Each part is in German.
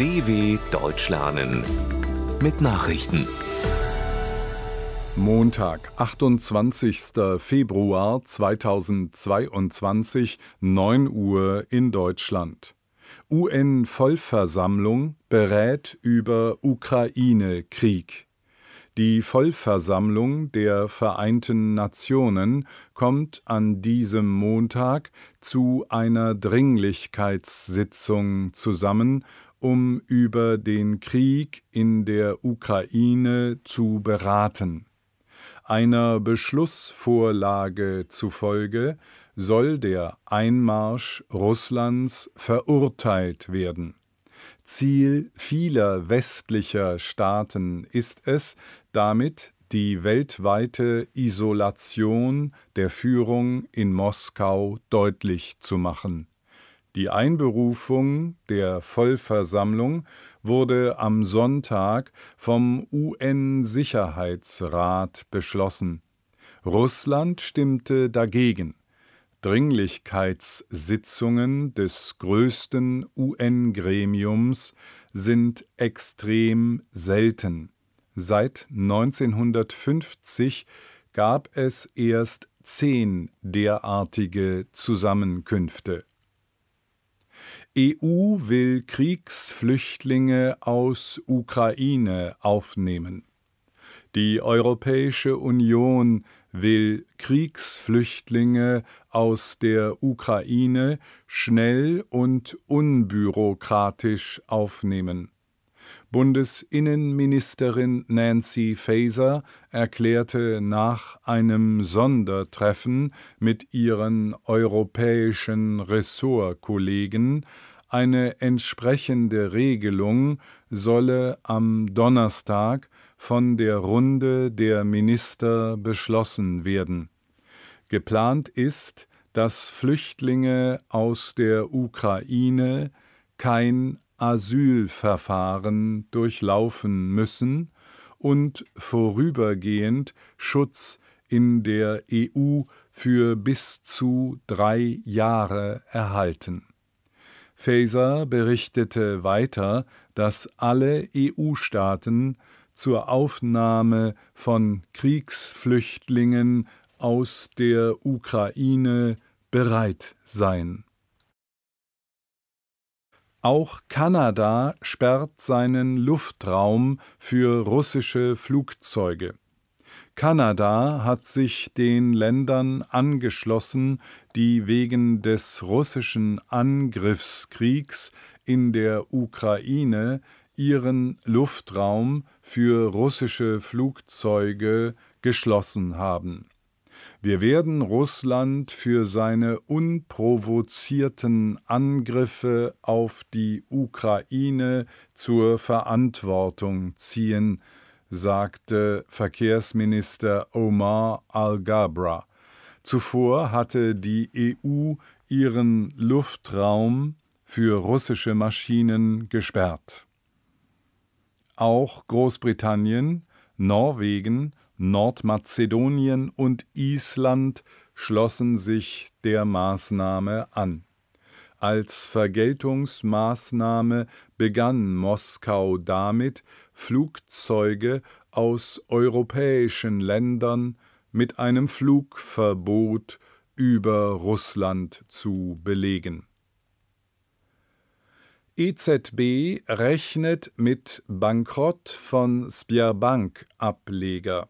DW Deutsch lernen mit Nachrichten. Montag, 28. Februar 2022, 9 Uhr in Deutschland. UN-Vollversammlung berät über Ukraine-Krieg. Die Vollversammlung der Vereinten Nationen kommt an diesem Montag zu einer Dringlichkeitssitzung zusammen, um über den Krieg in der Ukraine zu beraten. Einer Beschlussvorlage zufolge soll der Einmarsch Russlands verurteilt werden. Ziel vieler westlicher Staaten ist es, damit die weltweite Isolation der Führung in Moskau deutlich zu machen. Die Einberufung der Vollversammlung wurde am Sonntag vom UN-Sicherheitsrat beschlossen. Russland stimmte dagegen. Dringlichkeitssitzungen des größten UN-Gremiums sind extrem selten. Seit 1950 gab es erst zehn derartige Zusammenkünfte. EU will Kriegsflüchtlinge aus Ukraine aufnehmen. Die Europäische Union will Kriegsflüchtlinge aus der Ukraine schnell und unbürokratisch aufnehmen. Bundesinnenministerin Nancy Faeser erklärte nach einem Sondertreffen mit ihren europäischen Ressortkollegen, eine entsprechende Regelung solle am Donnerstag von der Runde der Minister beschlossen werden. Geplant ist, dass Flüchtlinge aus der Ukraine kein Asylverfahren durchlaufen müssen und vorübergehend Schutz in der EU für bis zu drei Jahre erhalten. Faeser berichtete weiter, dass alle EU-Staaten zur Aufnahme von Kriegsflüchtlingen aus der Ukraine bereit seien. Auch Kanada sperrt seinen Luftraum für russische Flugzeuge. Kanada hat sich den Ländern angeschlossen, die wegen des russischen Angriffskriegs in der Ukraine ihren Luftraum für russische Flugzeuge geschlossen haben wir werden Russland für seine unprovozierten Angriffe auf die Ukraine zur Verantwortung ziehen, sagte Verkehrsminister Omar Al-Gabra. Zuvor hatte die EU ihren Luftraum für russische Maschinen gesperrt. Auch Großbritannien, Norwegen Nordmazedonien und Island schlossen sich der Maßnahme an. Als Vergeltungsmaßnahme begann Moskau damit, Flugzeuge aus europäischen Ländern mit einem Flugverbot über Russland zu belegen. EZB rechnet mit Bankrott von Sberbank-Ableger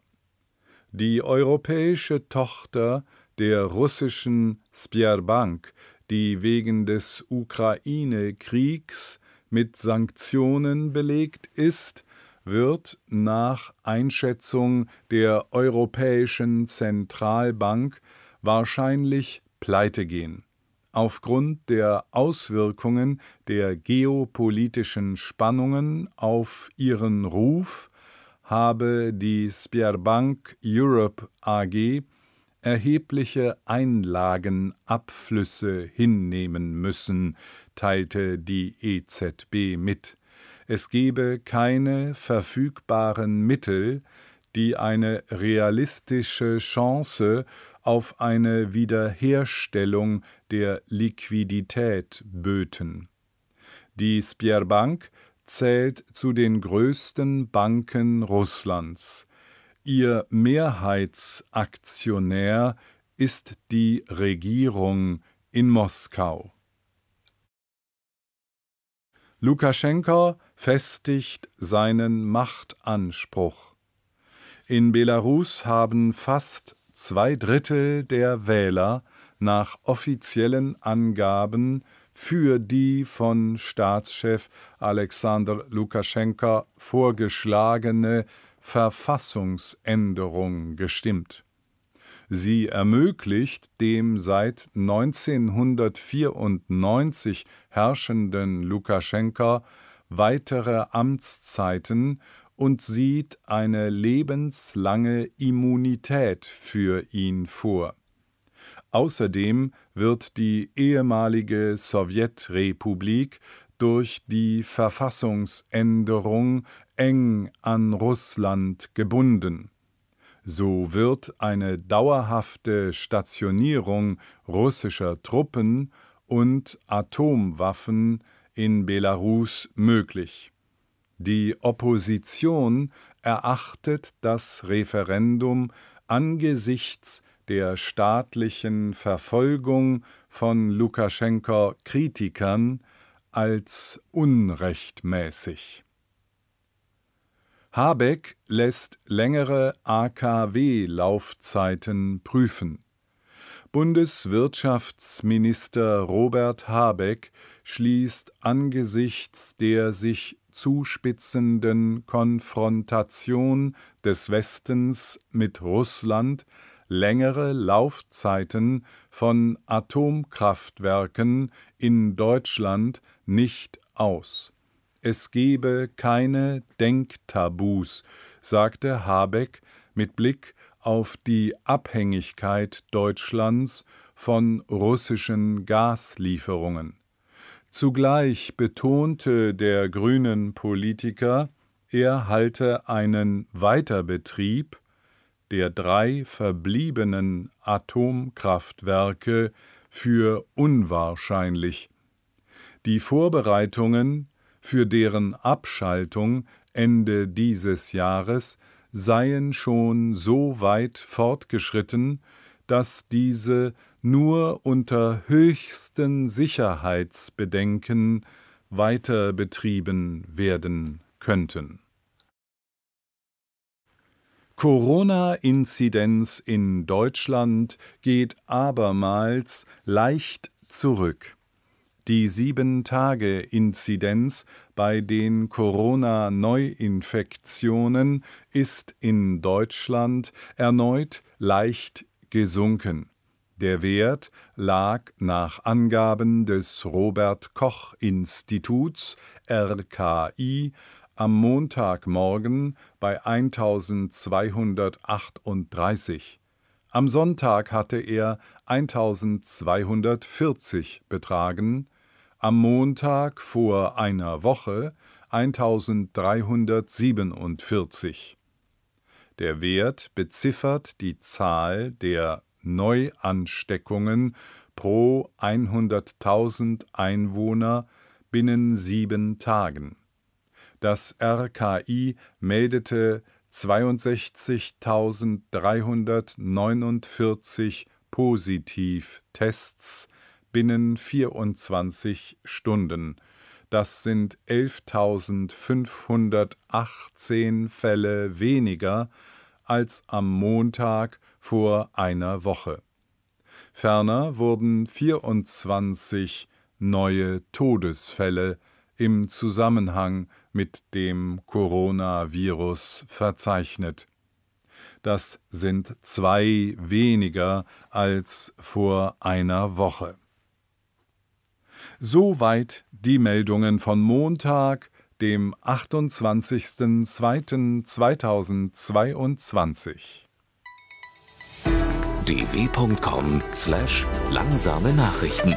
die europäische Tochter der russischen Spierbank, die wegen des Ukraine-Kriegs mit Sanktionen belegt ist, wird nach Einschätzung der Europäischen Zentralbank wahrscheinlich pleite gehen. Aufgrund der Auswirkungen der geopolitischen Spannungen auf ihren Ruf habe die Sberbank Europe AG erhebliche Einlagenabflüsse hinnehmen müssen, teilte die EZB mit. Es gebe keine verfügbaren Mittel, die eine realistische Chance auf eine Wiederherstellung der Liquidität böten. Die Sberbank zählt zu den größten Banken Russlands. Ihr Mehrheitsaktionär ist die Regierung in Moskau. Lukaschenko festigt seinen Machtanspruch. In Belarus haben fast zwei Drittel der Wähler nach offiziellen Angaben für die von Staatschef Alexander Lukaschenka vorgeschlagene Verfassungsänderung gestimmt. Sie ermöglicht dem seit 1994 herrschenden Lukaschenka weitere Amtszeiten und sieht eine lebenslange Immunität für ihn vor. Außerdem wird die ehemalige Sowjetrepublik durch die Verfassungsänderung eng an Russland gebunden. So wird eine dauerhafte Stationierung russischer Truppen und Atomwaffen in Belarus möglich. Die Opposition erachtet das Referendum angesichts der staatlichen Verfolgung von Lukaschenko-Kritikern als unrechtmäßig. Habeck lässt längere AKW-Laufzeiten prüfen. Bundeswirtschaftsminister Robert Habeck schließt angesichts der sich zuspitzenden Konfrontation des Westens mit Russland längere Laufzeiten von Atomkraftwerken in Deutschland nicht aus. Es gebe keine Denktabus, sagte Habeck mit Blick auf die Abhängigkeit Deutschlands von russischen Gaslieferungen. Zugleich betonte der grünen Politiker, er halte einen Weiterbetrieb der drei verbliebenen Atomkraftwerke für unwahrscheinlich. Die Vorbereitungen für deren Abschaltung Ende dieses Jahres seien schon so weit fortgeschritten, dass diese nur unter höchsten Sicherheitsbedenken weiter betrieben werden könnten Corona-Inzidenz in Deutschland geht abermals leicht zurück. Die sieben tage inzidenz bei den Corona-Neuinfektionen ist in Deutschland erneut leicht gesunken. Der Wert lag nach Angaben des Robert Koch Instituts RKI am Montagmorgen bei 1238. Am Sonntag hatte er 1240 betragen, am Montag vor einer Woche 1347. Der Wert beziffert die Zahl der Neuansteckungen pro 100.000 Einwohner binnen sieben Tagen. Das RKI meldete 62.349 Positivtests binnen 24 Stunden. Das sind 11.518 Fälle weniger als am Montag vor einer Woche. Ferner wurden 24 neue Todesfälle im Zusammenhang mit mit dem Coronavirus verzeichnet. Das sind zwei weniger als vor einer Woche. Soweit die Meldungen von Montag, dem 28.02.2022. dw.com/langsame slash Nachrichten